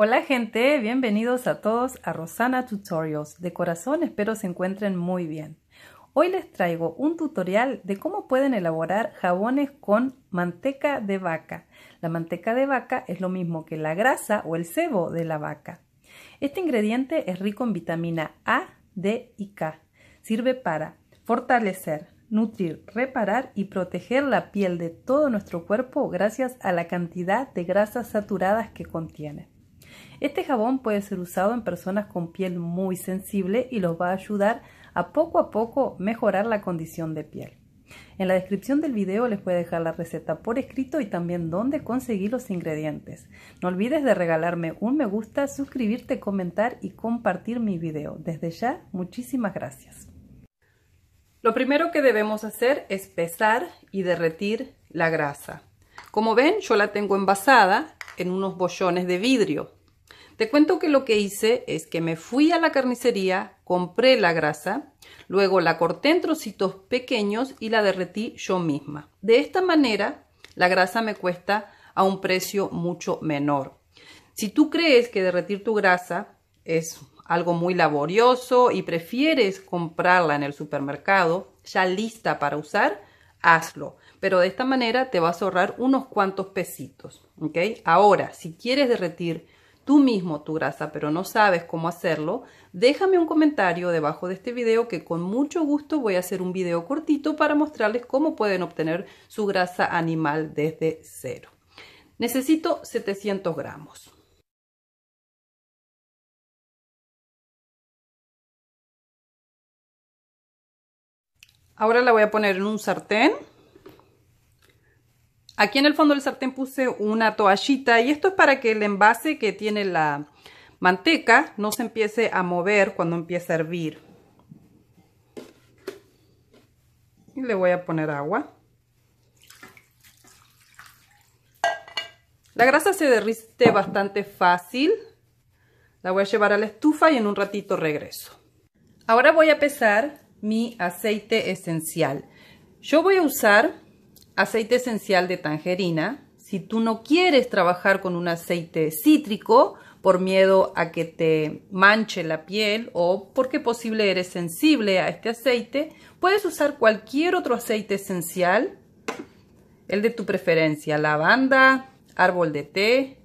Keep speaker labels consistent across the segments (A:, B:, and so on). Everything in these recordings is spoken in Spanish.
A: Hola gente, bienvenidos a todos a Rosana Tutorials. De corazón espero se encuentren muy bien. Hoy les traigo un tutorial de cómo pueden elaborar jabones con manteca de vaca. La manteca de vaca es lo mismo que la grasa o el sebo de la vaca. Este ingrediente es rico en vitamina A, D y K. Sirve para fortalecer, nutrir, reparar y proteger la piel de todo nuestro cuerpo gracias a la cantidad de grasas saturadas que contiene. Este jabón puede ser usado en personas con piel muy sensible y los va a ayudar a poco a poco mejorar la condición de piel. En la descripción del video les voy a dejar la receta por escrito y también dónde conseguir los ingredientes. No olvides de regalarme un me gusta, suscribirte, comentar y compartir mi video. Desde ya, muchísimas gracias. Lo primero que debemos hacer es pesar y derretir la grasa. Como ven, yo la tengo envasada en unos bollones de vidrio. Te cuento que lo que hice es que me fui a la carnicería, compré la grasa, luego la corté en trocitos pequeños y la derretí yo misma. De esta manera, la grasa me cuesta a un precio mucho menor. Si tú crees que derretir tu grasa es algo muy laborioso y prefieres comprarla en el supermercado ya lista para usar, hazlo. Pero de esta manera te vas a ahorrar unos cuantos pesitos. Ahora, si quieres derretir tú mismo tu grasa, pero no sabes cómo hacerlo, déjame un comentario debajo de este video que con mucho gusto voy a hacer un video cortito para mostrarles cómo pueden obtener su grasa animal desde cero. Necesito 700 gramos. Ahora la voy a poner en un sartén. Aquí en el fondo del sartén puse una toallita y esto es para que el envase que tiene la manteca no se empiece a mover cuando empiece a hervir. Y le voy a poner agua. La grasa se derrite bastante fácil. La voy a llevar a la estufa y en un ratito regreso. Ahora voy a pesar mi aceite esencial. Yo voy a usar aceite esencial de tangerina. Si tú no quieres trabajar con un aceite cítrico por miedo a que te manche la piel o porque posible eres sensible a este aceite, puedes usar cualquier otro aceite esencial, el de tu preferencia, lavanda, árbol de té,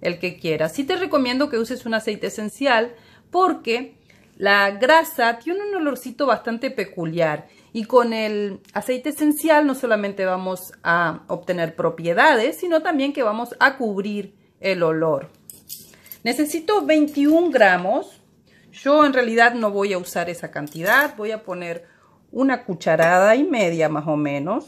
A: el que quieras. si te recomiendo que uses un aceite esencial porque la grasa tiene un olorcito bastante peculiar y con el aceite esencial no solamente vamos a obtener propiedades, sino también que vamos a cubrir el olor. Necesito 21 gramos. Yo en realidad no voy a usar esa cantidad. Voy a poner una cucharada y media más o menos.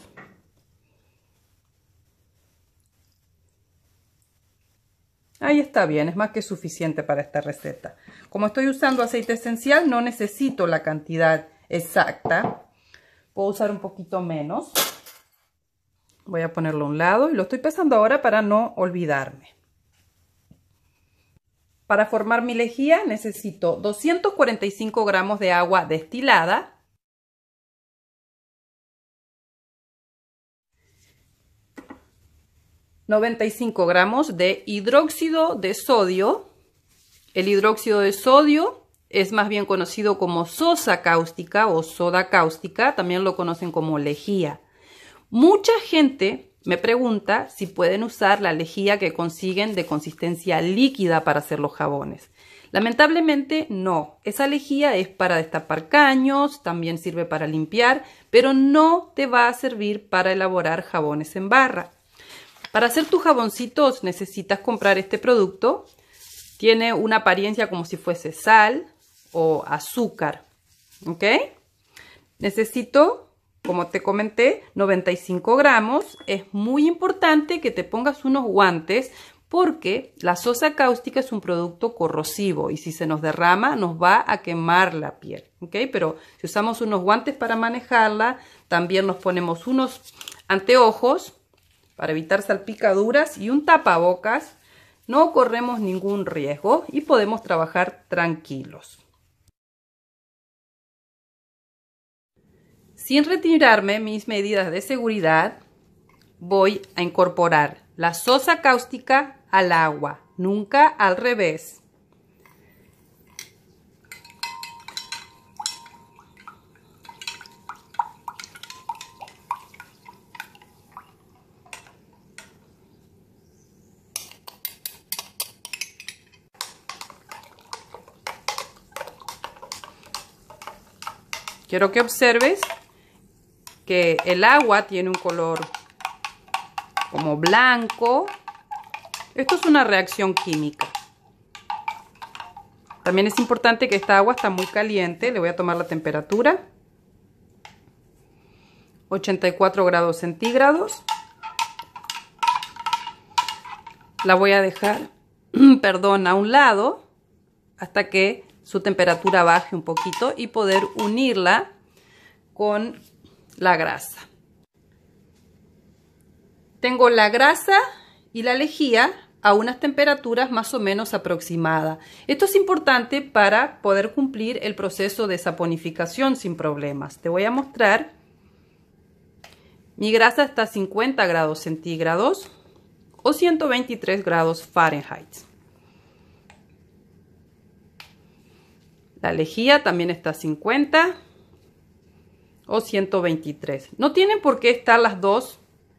A: Ahí está bien, es más que suficiente para esta receta. Como estoy usando aceite esencial, no necesito la cantidad exacta. Puedo usar un poquito menos. Voy a ponerlo a un lado y lo estoy pesando ahora para no olvidarme. Para formar mi lejía necesito 245 gramos de agua destilada, ...95 gramos de hidróxido de sodio... ...el hidróxido de sodio es más bien conocido como sosa cáustica o soda cáustica, también lo conocen como lejía. Mucha gente me pregunta si pueden usar la lejía que consiguen de consistencia líquida para hacer los jabones. Lamentablemente no, esa lejía es para destapar caños, también sirve para limpiar, pero no te va a servir para elaborar jabones en barra. Para hacer tus jaboncitos necesitas comprar este producto. Tiene una apariencia como si fuese sal, o azúcar. ¿Ok? Necesito, como te comenté, 95 gramos. Es muy importante que te pongas unos guantes porque la sosa cáustica es un producto corrosivo y si se nos derrama nos va a quemar la piel, ¿ok? Pero si usamos unos guantes para manejarla, también nos ponemos unos anteojos para evitar salpicaduras y un tapabocas, no corremos ningún riesgo y podemos trabajar tranquilos. Sin retirarme mis medidas de seguridad, voy a incorporar la sosa cáustica al agua, nunca al revés. Quiero que observes el agua tiene un color como blanco. Esto es una reacción química. También es importante que esta agua está muy caliente. Le voy a tomar la temperatura. 84 grados centígrados. La voy a dejar, perdón, a un lado hasta que su temperatura baje un poquito y poder unirla con la grasa. Tengo la grasa y la lejía a unas temperaturas más o menos aproximadas. Esto es importante para poder cumplir el proceso de saponificación sin problemas. Te voy a mostrar. Mi grasa está a 50 grados centígrados o 123 grados Fahrenheit. La lejía también está a 50 o 123. No tienen por qué estar las dos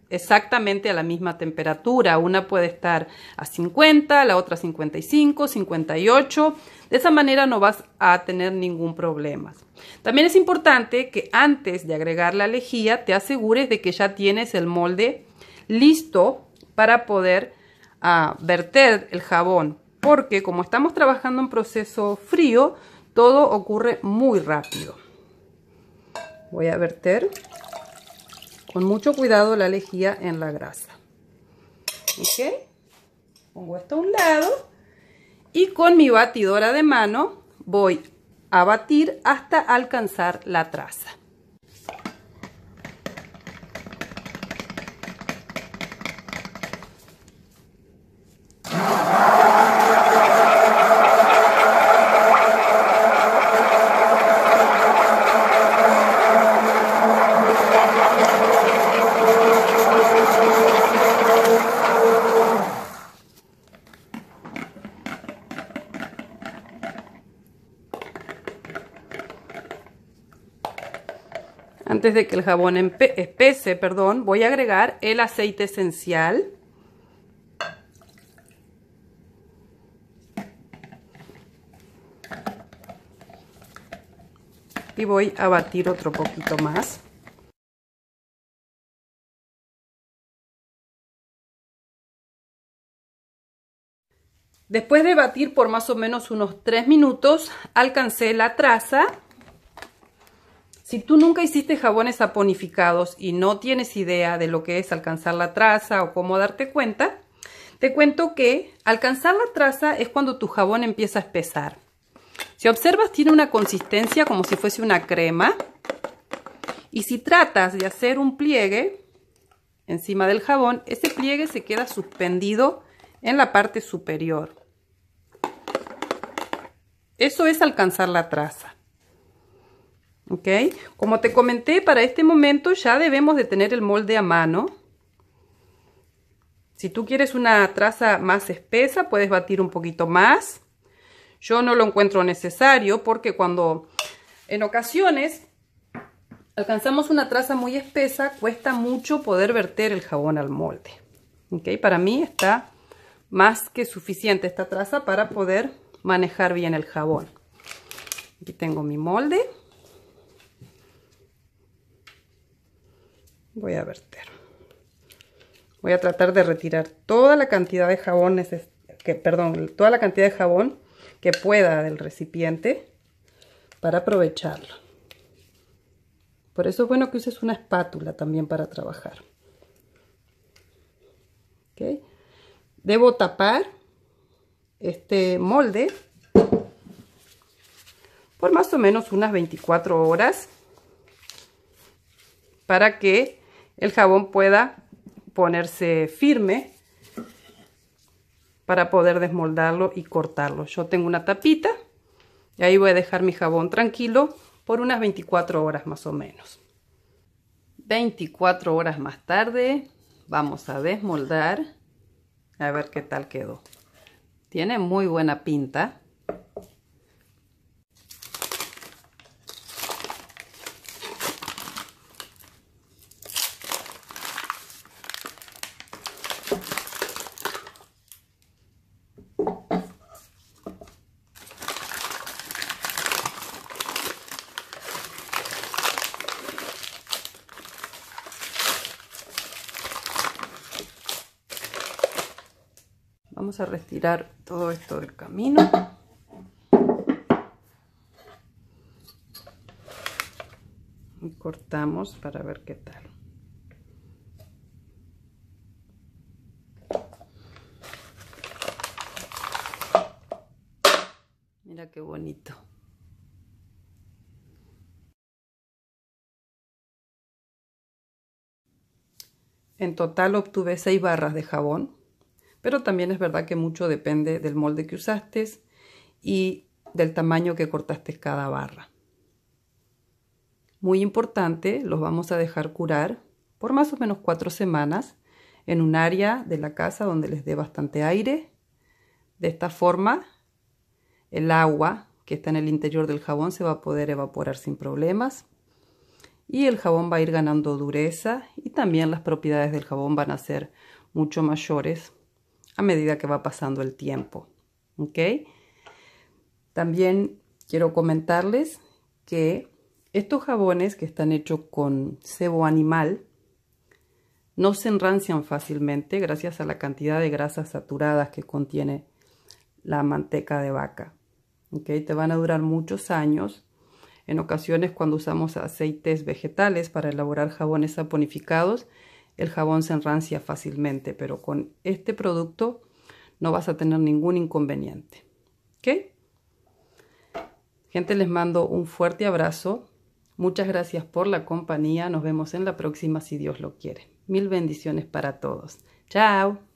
A: exactamente a la misma temperatura. Una puede estar a 50, la otra 55, 58. De esa manera no vas a tener ningún problema. También es importante que antes de agregar la lejía te asegures de que ya tienes el molde listo para poder ah, verter el jabón. Porque como estamos trabajando en proceso frío, todo ocurre muy rápido. Voy a verter con mucho cuidado la lejía en la grasa. ¿Ok? Pongo esto a un lado y con mi batidora de mano voy a batir hasta alcanzar la traza. antes de que el jabón espese, perdón, voy a agregar el aceite esencial. Y voy a batir otro poquito más. Después de batir por más o menos unos 3 minutos, alcancé la traza si tú nunca hiciste jabones saponificados y no tienes idea de lo que es alcanzar la traza o cómo darte cuenta, te cuento que alcanzar la traza es cuando tu jabón empieza a espesar. Si observas tiene una consistencia como si fuese una crema y si tratas de hacer un pliegue encima del jabón, ese pliegue se queda suspendido en la parte superior. Eso es alcanzar la traza. Como te comenté, para este momento ya debemos de tener el molde a mano. Si tú quieres una traza más espesa, puedes batir un poquito más. Yo no lo encuentro necesario porque cuando en ocasiones alcanzamos una traza muy espesa, cuesta mucho poder verter el jabón al molde. ¿Ok? Para mí está más que suficiente esta traza para poder manejar bien el jabón. Aquí tengo mi molde. voy a verter. Voy a tratar de retirar toda la cantidad de jabón, que, perdón, toda la cantidad de jabón que pueda del recipiente para aprovecharlo. Por eso es bueno que uses una espátula también para trabajar. Debo tapar este molde por más o menos unas 24 horas para que el jabón pueda ponerse firme para poder desmoldarlo y cortarlo. Yo tengo una tapita y ahí voy a dejar mi jabón tranquilo por unas 24 horas más o menos. 24 horas más tarde vamos a desmoldar a ver qué tal quedó. Tiene muy buena pinta. vamos a retirar todo esto del camino y cortamos para ver qué tal mira qué bonito En total obtuve seis barras de jabón pero también es verdad que mucho depende del molde que usaste y del tamaño que cortaste cada barra. Muy importante, los vamos a dejar curar por más o menos cuatro semanas en un área de la casa donde les dé bastante aire. De esta forma, el agua que está en el interior del jabón se va a poder evaporar sin problemas y el jabón va a ir ganando dureza y también las propiedades del jabón van a ser mucho mayores a medida que va pasando el tiempo. ¿Ok? También quiero comentarles que estos jabones que están hechos con cebo animal no se enrancian fácilmente gracias a la cantidad de grasas saturadas que contiene la manteca de vaca. ¿Ok? Te van a durar muchos años. En ocasiones cuando usamos aceites vegetales para elaborar jabones saponificados, el jabón se enrancia fácilmente, pero con este producto no vas a tener ningún inconveniente. ¿Ok? Gente, les mando un fuerte abrazo. Muchas gracias por la compañía. Nos vemos en la próxima si Dios lo quiere. Mil bendiciones para todos. Chao.